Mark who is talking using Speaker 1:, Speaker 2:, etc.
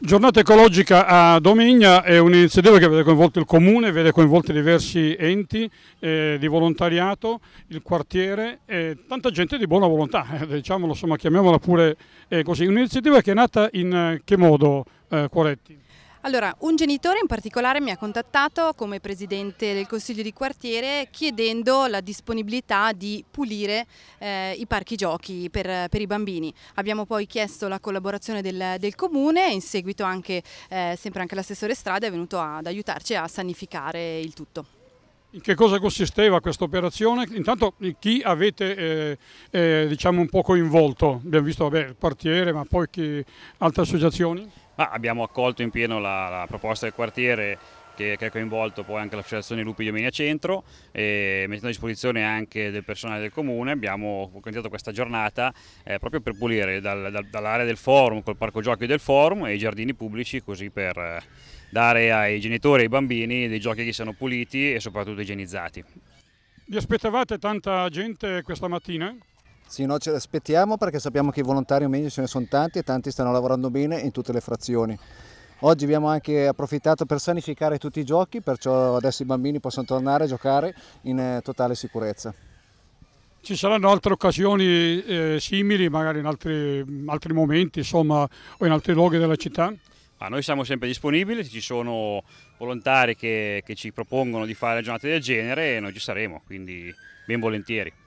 Speaker 1: Giornata ecologica a Domegna è un'iniziativa che vede coinvolto il comune, vede coinvolti diversi enti eh, di volontariato, il quartiere e tanta gente di buona volontà, eh, diciamolo, insomma, chiamiamola pure eh, così. Un'iniziativa che è nata in eh, che modo, eh, Coretti?
Speaker 2: Allora, un genitore in particolare mi ha contattato come presidente del consiglio di quartiere chiedendo la disponibilità di pulire eh, i parchi giochi per, per, i bambini. Abbiamo poi chiesto la collaborazione del, del comune e in seguito anche, eh, sempre anche l'assessore Strada è venuto ad aiutarci a sanificare il tutto.
Speaker 1: In che cosa consisteva questa operazione? Intanto eh, chi avete eh, eh, diciamo un po' coinvolto? Abbiamo visto vabbè, il quartiere, ma poi chi, altre associazioni?
Speaker 3: Ma abbiamo accolto in pieno la, la proposta del quartiere che, che ha coinvolto poi anche l'associazione Lupi Iomini Centro e mettendo a disposizione anche del personale del comune abbiamo organizzato questa giornata eh, proprio per pulire dal, dal, dall'area del forum col parco giochi del forum e i giardini pubblici così per eh, dare ai genitori e ai bambini dei giochi che siano puliti e soprattutto igienizzati.
Speaker 1: Vi aspettavate tanta gente questa mattina?
Speaker 4: Sì, noi ce l'aspettiamo perché sappiamo che i volontari o meglio ce ne sono tanti e tanti stanno lavorando bene in tutte le frazioni. Oggi abbiamo anche approfittato per sanificare tutti i giochi, perciò adesso i bambini possono tornare a giocare in eh, totale sicurezza. Ci saranno altre
Speaker 1: occasioni eh, simili, magari in altri, altri momenti insomma, o in altri luoghi della città?
Speaker 3: Ma noi siamo sempre disponibili, ci sono volontari che, che ci propongono
Speaker 2: di fare giornate del genere e noi ci saremo, quindi ben volentieri.